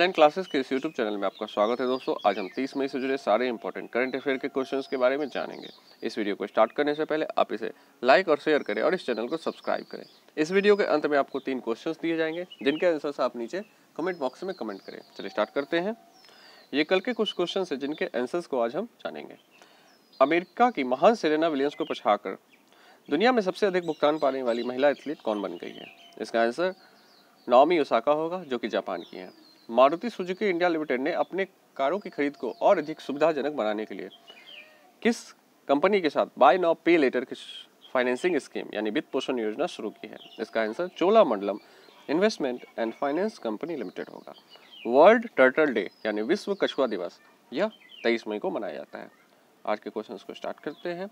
online classes के इस YouTube channel में आपका स्वागत है दोस्तों आज हम 30 मई से जुड़े सारे इंपॉर्टेंट करंट अफेयर के क्वेश्चंस के बारे में जानेंगे इस वीडियो को स्टार्ट करने से पहले आप इसे लाइक और शेयर करें और इस चैनल को सब्सक्राइब करें इस वीडियो के अंत में आपको तीन क्वेश्चन दिए जाएंगे जिनके आंसर्स आप नीचे कमेंट बॉक्स में कमेंट करें चलिए स्टार्ट करते हैं ये कल के कुछ क्वेश्चन है जिनके आंसर्स को आज हम जानेंगे अमेरिका की महान सेरेना विलियम्स को पछाकर दुनिया में सबसे अधिक भुगतान पाने वाली महिला एथलीट कौन बन गई है इसका आंसर नॉमी ओसाका होगा जो कि जापान की है मारुति सुजुकी इंडिया लिमिटेड ने अपने कारों की खरीद को और अधिक सुविधाजनक बनाने के लिए किस कंपनी के साथ बाय नाउ पे लेटर की फाइनेंसिंग स्कीम यानी वित्त पोषण योजना शुरू की है इसका answer Chola Mandalam investment and finance company limited होगा वर्ल्ड टर्टल डे यानी विश्व कछुआ दिवस यह तेईस मई को मनाया जाता है आज के क्वेश्चन को स्टार्ट करते हैं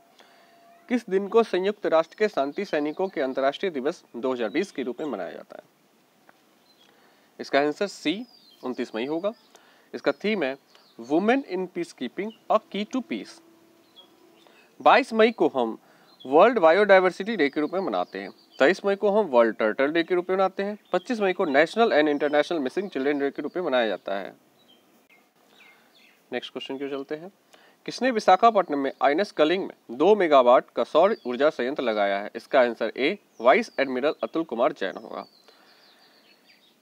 किस दिन को संयुक्त राष्ट्र के शांति सैनिकों के अंतर्राष्ट्रीय दिवस 2020 के रूप में मनाया जाता है इसका आंसर सी उनतीस मई होगा इसका थीम है women in peace keeping a key to piece 22 मई को हम वर्ल्ड बायोडाइवर्सिटी डे के रूप में मनाते हैं तेईस मई को हम वर्ल्ड टर्टल डे के रूप में मनाते हैं 25 मई को national and international missing children day के रूप में मनाया जाता है नेक्स्ट क्वेश्चन क्यों चलते हैं किसने विशाखापट्टनम में आईएनएस कलिंग में दो मेगावाट का सौर ऊर्जा संयंत्र लगाया है इसका answer A vice admiral Atul Kumar Jain होगा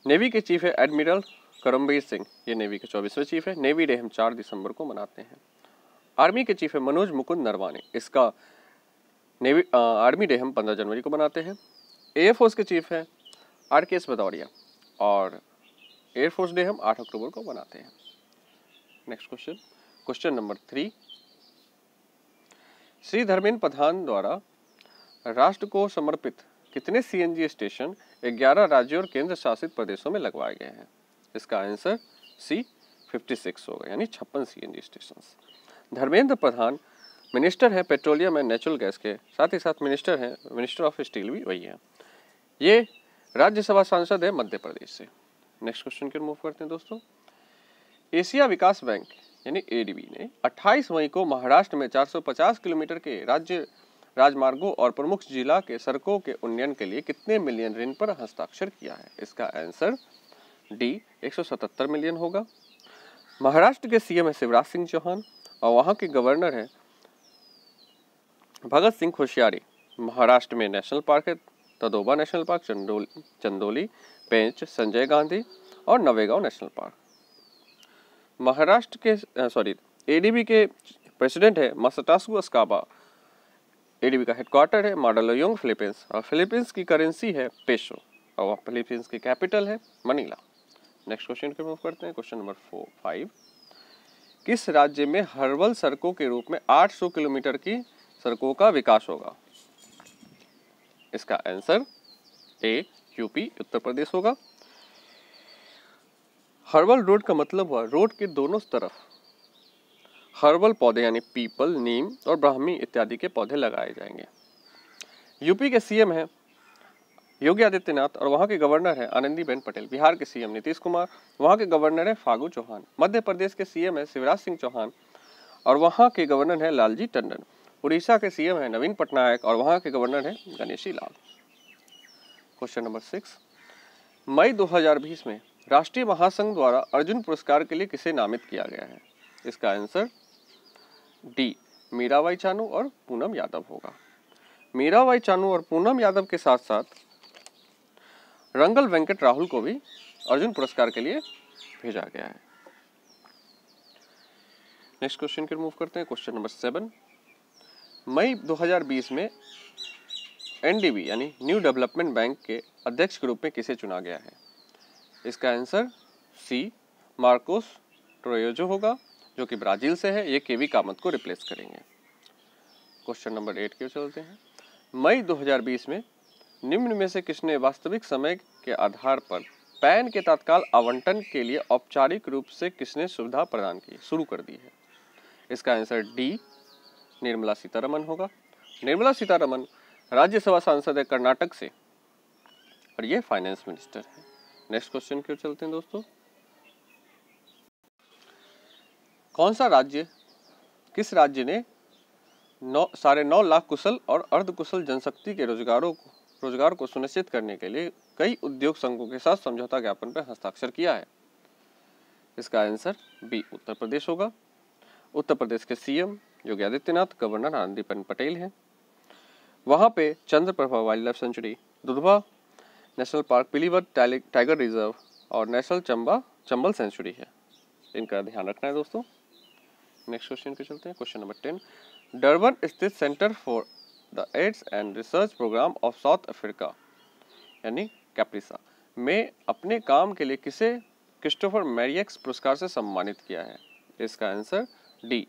नेवी के चीफ है एडमिरल करमबीर सिंह ये नेवी के चौबीसवें चीफ है नेवी डे हम चार दिसंबर को मनाते हैं आर्मी के चीफ है मनोज मुकुंद नरवाने इसका नेवी आ, आर्मी डे हम पंद्रह जनवरी को मनाते हैं एयरफोर्स के चीफ है आर के एस भदौरिया और एयरफोर्स डे हम आठ अक्टूबर को मनाते हैं next question question number three Shri Dharmendra Pradhan द्वारा राष्ट्र को समर्पित कितने सीएनजी स्टेशन 11 राज्यों और केंद्र शासित प्रदेशों में लगवाए गए हैं इसका आंसर सी 56 होगा यानी छप्पन C N G Dharmendra Pradhan minister हैं पेट्रोलियम एंड नेचुरल गैस के साथ ही साथ मिनिस्टर हैं मिनिस्टर ऑफ स्टील भी वही है ये राज्यसभा सांसद है मध्य प्रदेश से नेक्स्ट क्वेश्चन की मूव करते हैं दोस्तों एशिया विकास बैंक यानी ए ने 28 मई को महाराष्ट्र में 450 किलोमीटर के राज्य राजमार्गों और प्रमुख जिला के सड़कों के उन्नयन के लिए कितने मिलियन ऋण पर हस्ताक्षर किया है इसका आंसर डी 177 मिलियन होगा महाराष्ट्र के सीएम है शिवराज सिंह चौहान और वहाँ के गवर्नर है भगत सिंह खुशियारी महाराष्ट्र में नेशनल पार्क है तदोबा नेशनल पार्क चंदोल चंदोली पेंच संजय गांधी और नवेगांव नेशनल पार्क महाराष्ट्र के सॉरी एडीबी के प्रेसिडेंट है मसटासु अस्काबा एडीबी का हेडक्वार्टर है माडलोयोंग फिलीपींस और फिलीपींस की करेंसी है पेशो और फिलीपींस की कैपिटल है मनीला नेक्स्ट क्वेश्चन की मूव करते हैं क्वेश्चन नंबर फोर फाइव किस राज्य में हर्बल सड़कों के रूप में 800 किलोमीटर की सड़कों का विकास होगा इसका आंसर ए यूपी उत्तर प्रदेश होगा हर्बल रोड का मतलब हुआ रोड के दोनों तरफ हर्बल पौधे यानी पीपल नीम और ब्राह्मी इत्यादि के पौधे लगाए जाएंगे यूपी के सीएम हैं योगी आदित्यनाथ और वहाँ के गवर्नर हैं आनंदीबेन पटेल बिहार के सीएम नीतीश कुमार वहाँ के गवर्नर हैं फागू चौहान मध्य प्रदेश के सीएम हैं शिवराज सिंह चौहान और वहाँ के गवर्नर हैं लालजी टंडन उड़ीसा के सीएम हैं नवीन पटनायक और वहाँ के गवर्नर हैं Ganeshi Lal question number six मई दो में राष्ट्रीय महासंघ द्वारा अर्जुन पुरस्कार के लिए किसे नामित किया गया है इसका आंसर डी मीराबाई चानू और पूनम यादव होगा मीराबाई चानू और पूनम यादव के साथ साथ रंगल वेंकट राहुल को भी अर्जुन पुरस्कार के लिए भेजा गया है नेक्स्ट क्वेश्चन की मूव करते हैं क्वेश्चन नंबर सेवन मई 2020 में एनडीबी यानी न्यू डेवलपमेंट बैंक के अध्यक्ष के रूप में किसे चुना गया है इसका आंसर सी मार्कोस ट्रोयोजो होगा जो कि ब्राज़ील से है ये केवी कामत को रिप्लेस करेंगे क्वेश्चन नंबर एट के चलते हैं मई 2020 में निम्न में से किसने वास्तविक समय के आधार पर पैन के तत्काल आवंटन के लिए औपचारिक रूप से किसने सुविधा प्रदान की शुरू कर दी है इसका आंसर डी निर्मला सीतारमन होगा निर्मला सीतारमन राज्यसभा सांसद है कर्नाटक से और ये फाइनेंस मिनिस्टर है नेक्स्ट क्वेश्चन क्यों चलते हैं दोस्तों कौन सा राज्य किस राज्य ने नौ साढ़े नौ लाख कुशल और अर्ध कुशल जनशक्ति के रोजगारों को रोजगार को सुनिश्चित करने के लिए कई उद्योग संघों के साथ समझौता ज्ञापन पर हस्ताक्षर किया है इसका आंसर बी उत्तर प्रदेश होगा उत्तर प्रदेश के सीएम योगी आदित्यनाथ गवर्नर आनंदीबेन पटेल हैं वहां पे Chandra Prabha wildlife sanctuary Dudhwa national park Pilibhit tiger reserve और नेशनल चंबा चंबल सेंचुरी है इनका ध्यान रखना है दोस्तों नेक्स्ट क्वेश्चन के चलते हैं क्वेश्चन नंबर टेन डरबन स्थित centre for the AIDS and research programme of South Africa यानी कैप्रिसा में अपने काम के लिए किसे क्रिस्टोफर मैरियक्स पुरस्कार से सम्मानित किया है इसका answer D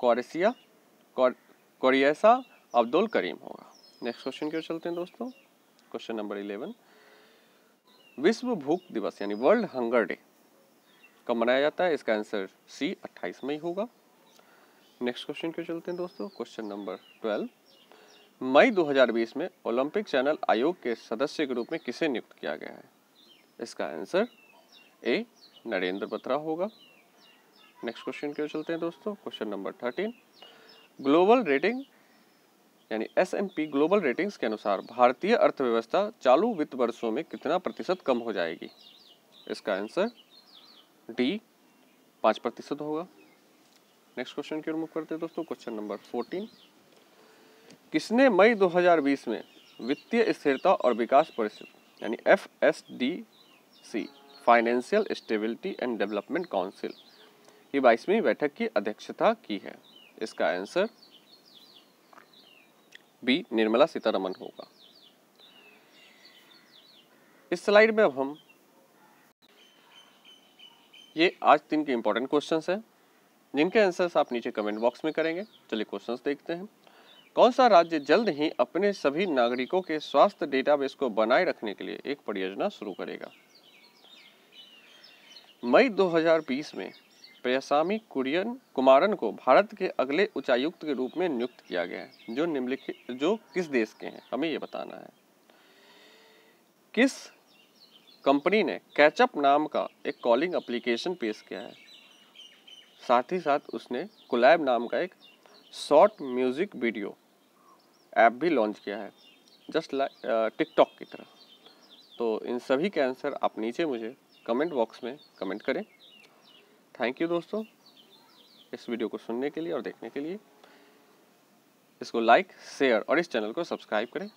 Quarraisha Quarraisha Abdool Karim होगा नेक्स्ट क्वेश्चन की ओर चलते हैं दोस्तों क्वेश्चन नंबर इलेवन विश्व भूख दिवस यानी वर्ल्ड हंगर डे कब मनाया जाता है इसका आंसर सी 28 मई होगा नेक्स्ट क्वेश्चन क्यों चलते हैं दोस्तों क्वेश्चन नंबर ट्वेल्व मई 2020 में ओलंपिक चैनल आयोग के सदस्य के रूप में किसे नियुक्त किया गया है इसका आंसर ए नरेंद्र बत्रा होगा नेक्स्ट क्वेश्चन क्यों चलते हैं दोस्तों question number thirteen global rating यानी एस ग्लोबल रेटिंग्स के अनुसार भारतीय अर्थव्यवस्था चालू वित्त वर्षों में कितना प्रतिशत कम हो जाएगी इसका आंसर डी पाँच प्रतिशत होगा नेक्स्ट क्वेश्चन की ओर मूव करते हैं दोस्तों क्वेश्चन नंबर फोर्टीन किसने मई 2020 में वित्तीय स्थिरता और विकास परिषद यानी F S D C financial stability and development council की बाईसवीं बैठक की अध्यक्षता की है इसका आंसर बी निर्मला सीतारमन होगा इस स्लाइड में अब हम ये आज दिन के इंपॉर्टेंट क्वेश्चंस हैं जिनके आंसर्स आप नीचे कमेंट बॉक्स में करेंगे चलिए क्वेश्चंस देखते हैं कौन सा राज्य जल्द ही अपने सभी नागरिकों के स्वास्थ्य डेटाबेस को बनाए रखने के लिए एक परियोजना शुरू करेगा मई 2020 में प्रयासामी कुरियन कुमारन को भारत के अगले उच्चायुक्त के रूप में नियुक्त किया गया है जो निम्नलिखित जो किस देश के हैं हमें ये बताना है किस कंपनी ने कैचअप नाम का एक कॉलिंग एप्लीकेशन पेश किया है साथ ही साथ उसने कोलैब नाम का एक शॉर्ट म्यूजिक वीडियो ऐप भी लॉन्च किया है जस्ट लाइक टिकटॉक की तरह तो इन सभी के आंसर आप नीचे मुझे कमेंट बॉक्स में कमेंट करें थैंक यू दोस्तों इस वीडियो को सुनने के लिए और देखने के लिए इसको लाइक शेयर और इस चैनल को सब्सक्राइब करें